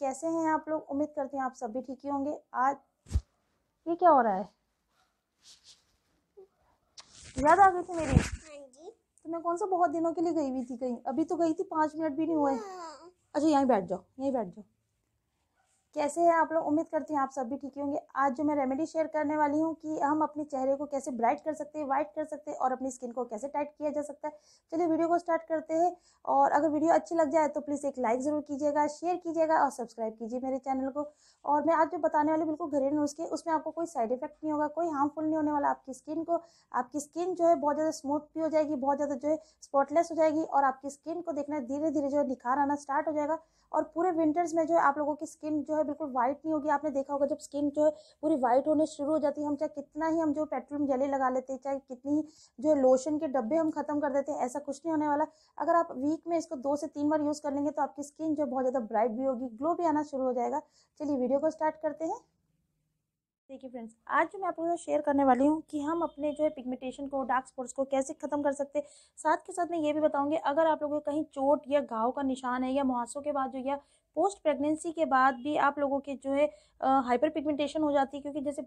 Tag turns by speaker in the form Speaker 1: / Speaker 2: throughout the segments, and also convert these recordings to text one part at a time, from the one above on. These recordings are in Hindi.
Speaker 1: कैसे हैं आप लोग उम्मीद करती हूँ आप सब भी ठीक ही होंगे आज ये क्या हो रहा है याद आ गई थी मेरी हाँ तो मैं कौन सा बहुत दिनों के लिए गई हुई थी कहीं अभी तो गई थी पाँच मिनट भी नहीं हुए हाँ। अच्छा यहीं बैठ जाओ यहीं बैठ जाओ कैसे हैं आप लोग उम्मीद करती हूँ आप सब भी ठीक होंगे आज जो मैं रेमेडी शेयर करने वाली हूँ कि हम अपने चेहरे को कैसे ब्राइट कर सकते हैं वाइट कर सकते हैं और अपनी स्किन को कैसे टाइट किया जा सकता है चलिए वीडियो को स्टार्ट करते हैं और अगर वीडियो अच्छी लग जाए तो प्लीज़ एक लाइक ज़रूर कीजिएगा शेयर कीजिएगा और सब्सक्राइब कीजिए मेरे चैनल को और मैं आज जो बताने वाली बिल्कुल घरेलू नुस्खे उसमें आपको कोई साइड इफेक्ट नहीं होगा कोई हार्मफुल नहीं होने वाला आपकी स्किन को आपकी स्किन जो है बहुत ज़्यादा स्मूथ भी हो जाएगी बहुत ज़्यादा जो है स्पॉटलेस हो जाएगी और आपकी स्किन को देखना धीरे धीरे जो है निखार आना स्टार्ट हो जाएगा और पूरे विंटर्स में जो है आप लोगों की स्किन जो है है बिल्कुल वाइट नहीं होगी आपने देखा होगा जब स्किन जो है पूरी वाइट होने शुरू हो जाती है हम चाहे कितना ही हम जो पेट्रोलियम जले लगा लेते हैं चाहे कितनी जो लोशन के डब्बे हम खत्म कर देते हैं ऐसा कुछ नहीं होने वाला अगर आप वीक में इसको दो से तीन बार यूज़ कर लेंगे तो आपकी स्किन जो बहुत ज़्यादा ब्राइट भी होगी ग्लो भी आना शुरू हो जाएगा चलिए वीडियो को स्टार्ट करते हैं देखिए फ्रेंड्स आज जो मैं आपके साथ शेयर करने वाली हूँ कि हम अपने जो है पिगमेंटेशन को डार्क स्पॉट्स को कैसे ख़त्म कर सकते हैं साथ के साथ मैं ये भी बताऊँगी अगर आप लोगों को कहीं चोट या घाव का निशान है या मुहासों के बाद जो या पोस्ट प्रेगनेंसी के बाद भी आप लोगों के जो है हाइपर पिगमेंटेशन हो जाती है क्योंकि जैसे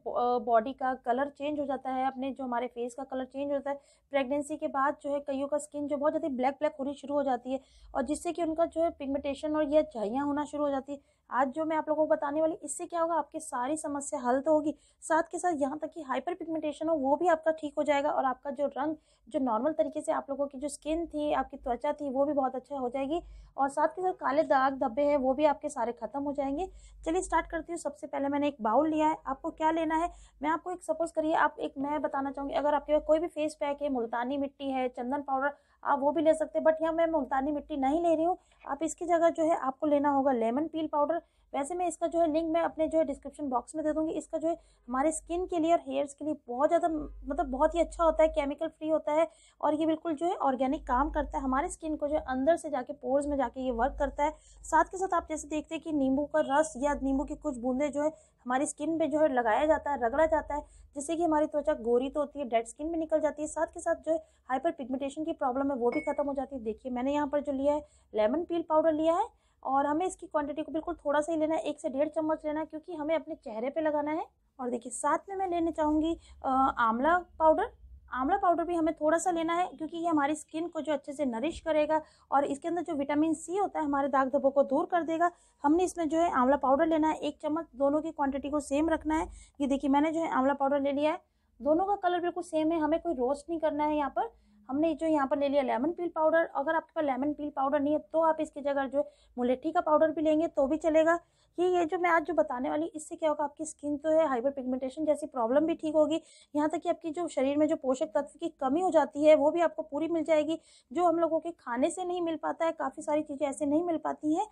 Speaker 1: बॉडी का कलर चेंज हो जाता है अपने जो हमारे फेस का कलर चेंज होता है प्रेगनेंसी के बाद जो है कईयों का स्किन जो बहुत ज़्यादा ब्लैक ब्लैक होनी शुरू हो जाती है और जिससे कि उनका जो है पिगमेंटेशन और यह झाइयाँ होना शुरू हो जाती है आज जो मैं आप लोगों को बताने वाली इससे क्या होगा आपकी सारी समस्या हल तो होगी साथ के साथ यहाँ तक कि हाइपर पिगमेंटेशन हो वो भी आपका ठीक हो जाएगा और आपका जो रंग जो नॉर्मल तरीके से आप लोगों की जो स्किन थी आपकी त्वचा थी वो भी बहुत अच्छा हो जाएगी और साथ के साथ काले दाग धब्बे हैं वो भी आपके सारे खत्म हो जाएंगे चलिए स्टार्ट करती हूँ सबसे पहले मैंने एक बाउल लिया है आपको क्या लेना है मैं आपको एक सपोज करिए आप एक मैं बताना चाहूँगी अगर आपके पास कोई भी फेस पैक है मुल्तानी मिट्टी है चंदन पाउडर आप वो भी ले सकते हैं बट यहाँ मैं मुल्तानी मिट्टी नहीं ले रही हूँ आप इसकी जगह जो है आपको लेना होगा लेमन पील पाउडर वैसे मैं इसका जो है लिंक मैं अपने जो है डिस्क्रिप्शन बॉक्स में दे दूँगी इसका जो है हमारे स्किन के लिए और हेयर्स के लिए बहुत ज़्यादा मतलब बहुत ही अच्छा होता है केमिकल फ्री होता है और ये बिल्कुल जो है ऑर्गेनिक काम करता है हमारे स्किन को जो है अंदर से जाके पोर्स में जाके ये वर्क करता है साथ के साथ आप जैसे देखते हैं कि नींबू का रस या नींबू की कुछ बूंदें जो है हमारी स्किन पर जो है लगाया जाता है रगड़ा जाता है जिससे कि हमारी त्वचा गोरी तो होती है डेड स्किन भी निकल जाती है साथ के साथ जो है हाइपर पिगमेंटेशन की प्रॉब्लम में वो भी ख़त्म हो जाती है देखिए मैंने यहाँ पर जो लिया है लेमन पील पाउडर लिया है और हमें इसकी क्वांटिटी को बिल्कुल थोड़ा सा ही लेना है एक से डेढ़ चम्मच लेना है क्योंकि हमें अपने चेहरे पे लगाना है और देखिए साथ में मैं लेने चाहूँगी आंवला पाउडर आंवला पाउडर भी हमें थोड़ा सा लेना है क्योंकि ये हमारी स्किन को जो अच्छे से नरिश करेगा और इसके अंदर जो विटामिन सी होता है हमारे दाग धब्बों को दूर कर देगा हमने इसमें जो है आंवला पाउडर लेना है एक चम्मच दोनों की क्वांटिटी को सेम रखना है ये देखिए मैंने जो है आंवला पाउडर ले लिया है दोनों का कलर बिल्कुल सेम है हमें कोई रोस्ट नहीं करना है यहाँ पर हमने जो यहाँ पर ले लिया लेमन पील पाउडर अगर आपके पास लेमन पील पाउडर नहीं है तो आप इसकी जगह जो मुलेठी का पाउडर भी लेंगे तो भी चलेगा ये ये जो मैं आज जो बताने वाली इससे क्या होगा आपकी स्किन तो है हाइपर पिगमेंटेशन जैसी प्रॉब्लम भी ठीक होगी यहाँ तक कि आपकी जो शरीर में जो पोषक तत्व की कमी हो जाती है वो भी आपको पूरी मिल जाएगी जो हम लोगों के खाने से नहीं मिल पाता है काफ़ी सारी चीज़ें ऐसे नहीं मिल पाती हैं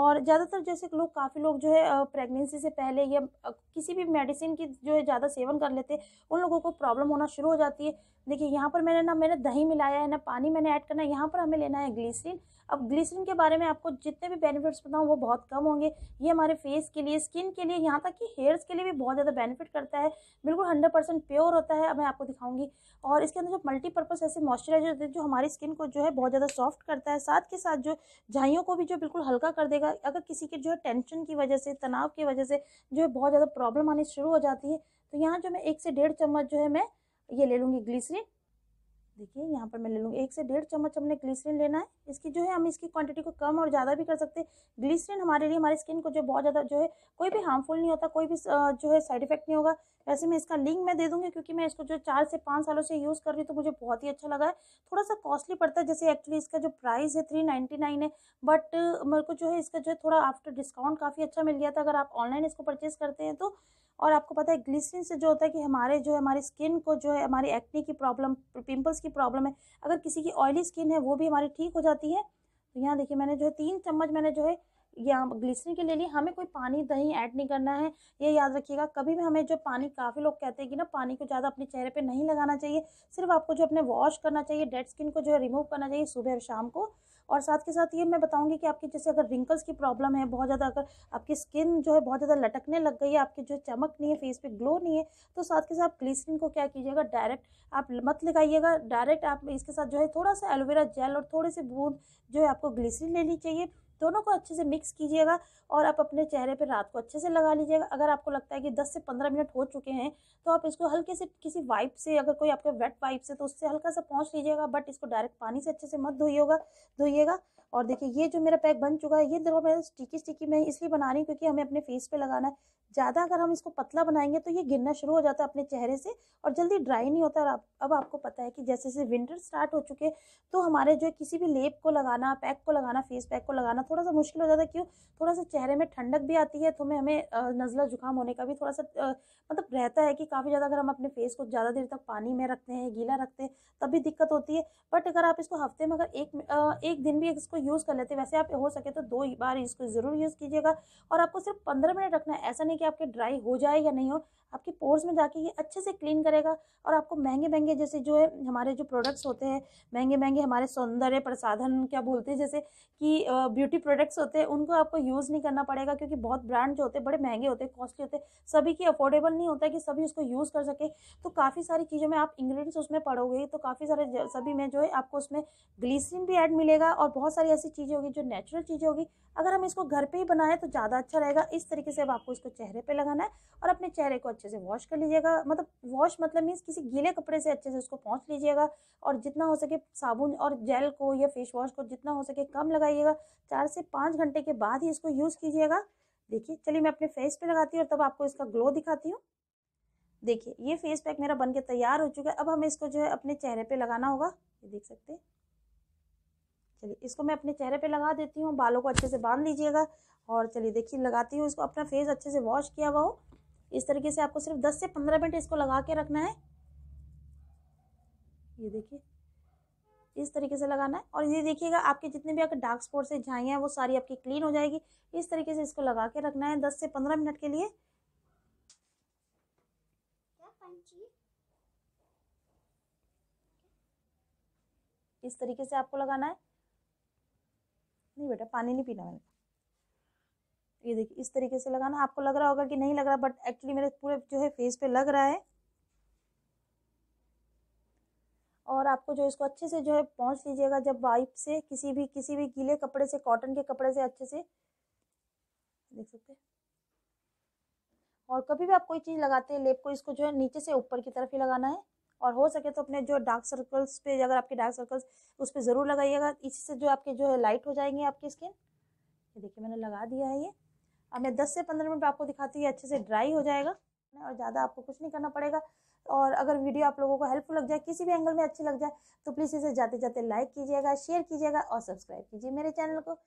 Speaker 1: और ज़्यादातर जैसे लोग काफ़ी लोग जो है प्रेगनेंसी से पहले या किसी भी मेडिसिन की जो है ज़्यादा सेवन कर लेते हैं उन लोगों को प्रॉब्लम होना शुरू हो जाती है देखिए यहाँ पर मैंने ना मैंने दही दही मिलाया है ना पानी मैंने ऐड करना है यहाँ पर हमें लेना है ग्लीसरीन अब ग्लीसरीन के बारे में आपको जितने भी बेनिफिट्स बताऊँ वो बहुत कम होंगे ये हमारे फेस के लिए स्किन के लिए यहाँ तक कि हेयर्स के लिए भी बहुत ज़्यादा बेनिफिट करता है बिल्कुल हंड्रेड परसेंट प्योर होता है अब मैं आपको दिखाऊंगी और इसके अंदर जो मल्टीपर्पज़ ऐसे मॉइस्चराइजर होते हैं जो हमारी स्किन को जो है बहुत ज़्यादा सॉफ्ट करता है साथ के साथ जो झाइयों को भी जो बिल्कुल हल्का कर देगा अगर किसी के जो है टेंशन की वजह से तनाव की वजह से जो है बहुत ज़्यादा प्रॉब्लम आनी शुरू हो जाती है तो यहाँ जो मैं एक से डेढ़ चम्मच जो है मैं ये ले लूँगी ग्लीसरीन देखिए यहाँ पर मैं ले लूँगी एक से डेढ़ चम्मच हमने ग्लिसरीन लेना है इसकी जो है हम इसकी क्वांटिटी को कम और ज़्यादा भी कर सकते हैं ग्लिसरीन हमारे लिए हमारी स्किन को जो बहुत ज़्यादा जो है कोई भी हार्मफुल नहीं होता कोई भी जो है साइड इफेक्ट नहीं होगा वैसे मैं इसका लिंक मैं दे दूँगी क्योंकि मैं इसको जो चार से पाँच सालों से यूज़ कर रही हूँ तो मुझे बहुत ही अच्छा लगा है थोड़ा सा कॉस्टली पड़ता है जैसे एक्चुअली इसका जो प्राइस है थ्री नाइन्टी नाइन है बट मेरे को जो है इसका जो है थोड़ा आफ्टर डिस्काउंट काफ़ी अच्छा मिल गया था अगर आप ऑनलाइन इसको परचेज़ करते हैं तो और आपको पता है ग्लिसिन से जो होता है कि हमारे जो है हमारी स्किन को जो है हमारी एक्ने की प्रॉब्लम पिंपल्स की प्रॉब्लम है अगर किसी की ऑयली स्किन है वो भी हमारी ठीक हो जाती है तो यहाँ देखिए मैंने जो है तीन चम्मच मैंने जो है यहाँ ग्लिसरीन के लिए हमें कोई पानी दही ऐड नहीं करना है ये याद रखिएगा कभी भी हमें जो पानी काफ़ी लोग कहते हैं कि ना पानी को ज़्यादा अपने चेहरे पे नहीं लगाना चाहिए सिर्फ आपको जो अपने वॉश करना चाहिए डेड स्किन को जो है रिमूव करना चाहिए सुबह और शाम को और साथ के साथ ये मैं बताऊंगी कि आपकी जैसे अगर रिंकल्स की प्रॉब्लम है बहुत ज़्यादा अगर आपकी स्किन जो है बहुत ज़्यादा लटकने लग गई है आपकी जो चमक नहीं है फेस पे ग्लो नहीं है तो साथ के साथ ग्लिसरीन को क्या कीजिएगा डायरेक्ट आप मत लगाइएगा डायरेक्ट आप इसके साथ जो है थोड़ा सा एलोवेरा जेल और थोड़ी सी बूंद जो है आपको ग्लिसरीन लेनी चाहिए दोनों को अच्छे से मिक्स कीजिएगा और आप अपने चेहरे पर रात को अच्छे से लगा लीजिएगा अगर आपको लगता है कि 10 से 15 मिनट हो चुके हैं तो आप इसको हल्के से किसी वाइप से अगर कोई आपके वेट वाइप से तो उससे हल्का सा पहुँच लीजिएगा बट इसको डायरेक्ट पानी से अच्छे से मत धोइएगा धोइएगा और देखिए ये जो मेरा पैक बन चुका है ये देखो मैं स्टिकी स्टिकी मैं इसलिए बना रही हूँ क्योंकि हमें अपने फेस पे लगाना है ज़्यादा अगर हम इसको पतला बनाएंगे तो ये गिरना शुरू हो जाता है अपने चेहरे से और जल्दी ड्राई नहीं होता और आप, अब आपको पता है कि जैसे जैसे विंटर स्टार्ट हो चुके तो हमारे जो किसी भी लेप को लगाना पैक को लगाना फेस पैक को लगाना थोड़ा सा मुश्किल हो जाता है क्यों थोड़ा सा चेहरे में ठंडक भी आती है तो हमें हमें नज़ला जुकाम होने का भी थोड़ा सा मतलब रहता है कि काफ़ी ज़्यादा अगर हम अपने फेस को ज़्यादा देर तक पानी में रखते हैं गीला रखते हैं तब भी दिक्कत होती है बट अगर आप इसको हफ्ते में अगर एक एक दिन भी इसको इसको यूज़ कर लेते हैं वैसे आप हो सके तो दो बार इसको ज़रूर यूज़ कीजिएगा और आपको सिर्फ पंद्रह मिनट रखना है ऐसा नहीं कि आपके ड्राई हो जाए या नहीं हो आपके पोर्स में जाके ये अच्छे से क्लीन करेगा और आपको महंगे महंगे जैसे जो है हमारे जो प्रोडक्ट्स होते हैं महंगे महंगे हमारे सौंदर्य प्रसाधन क्या बोलते हैं जैसे कि ब्यूटी प्रोडक्ट्स होते हैं उनको आपको यूज़ नहीं करना पड़ेगा क्योंकि बहुत ब्रांड जो होते हैं बड़े महंगे होते हैं कॉस्टली होते हैं सभी की अफोर्डेबल नहीं होता कि सभी उसको यूज़ कर सके तो काफ़ी सारी चीज़ों में आप इंग्रेडिएंट्स उसमें पड़ोगे तो काफ़ी सारे सभी में जो है आपको उसमें ग्लीसिन भी ऐड मिलेगा और बहुत सारी सारी ऐसी चीज़ें होगी जो नेचुरल चीज़ें होगी अगर हम इसको घर पे ही बनाएं तो ज़्यादा अच्छा रहेगा इस तरीके से अब आपको इसको चेहरे पे लगाना है और अपने चेहरे को अच्छे से वॉश कर लीजिएगा मतलब वॉश मतलब मीन्स किसी गीले कपड़े से अच्छे से उसको पहुँच लीजिएगा और जितना हो सके साबुन और जेल को या फेस वॉश को जितना हो सके कम लगाइएगा चार से पाँच घंटे के बाद ही इसको यूज़ कीजिएगा देखिए चलिए मैं अपने फेस पर लगाती हूँ और तब आपको इसका ग्लो दिखाती हूँ देखिए ये फेस पैक मेरा बन के तैयार हो चुका है अब हमें इसको जो है अपने चेहरे पे लगाना होगा ये देख सकते हैं चलिए इसको मैं अपने चेहरे पे लगा देती हूँ बालों को अच्छे से बांध लीजिएगा और चलिए देखिए लगाती हूँ इसको अपना फेस अच्छे से वॉश किया हुआ हो इस तरीके से आपको सिर्फ दस से पंद्रह मिनट इसको लगा के रखना है ये देखिए इस तरीके से लगाना है और ये देखिएगा आपके जितने भी अगर डार्क स्पॉट से झाइयाँ हैं वो सारी आपकी क्लीन हो जाएगी इस तरीके से इसको लगा के रखना है दस से पंद्रह मिनट के लिए इस तरीके से आपको लगाना है नहीं बेटा पानी नहीं पीना मैंने ये देखिए इस तरीके से लगाना आपको लग रहा होगा कि नहीं लग रहा बट एक्चुअली मेरे पूरे जो है फेस पे लग रहा है और आपको जो इसको अच्छे से जो है पहुँच लीजिएगा जब वाइप से किसी भी किसी भी गीले कपड़े से कॉटन के कपड़े से अच्छे से देख सकते और कभी भी आप कोई चीज़ लगाते हैं लेप को इसको जो है नीचे से ऊपर की तरफ ही लगाना है और हो सके तो अपने जो डार्क सर्कल्स पे अगर आपके डार्क सर्कल्स उस पर ज़रूर लगाइएगा इसी से जो आपके जो है लाइट हो जाएंगे आपकी स्किन ये देखिए मैंने लगा दिया है ये अब मैं दस से पंद्रह मिनट आपको दिखाती है अच्छे से ड्राई हो जाएगा और ज़्यादा आपको कुछ नहीं करना पड़ेगा और अगर वीडियो आप लोगों को हेल्पफुल लग जाए किसी भी एंगल में अच्छी लग जाए तो प्लीज़ इसे जाते जाते लाइक कीजिएगा शेयर कीजिएगा और सब्सक्राइब कीजिए मेरे चैनल को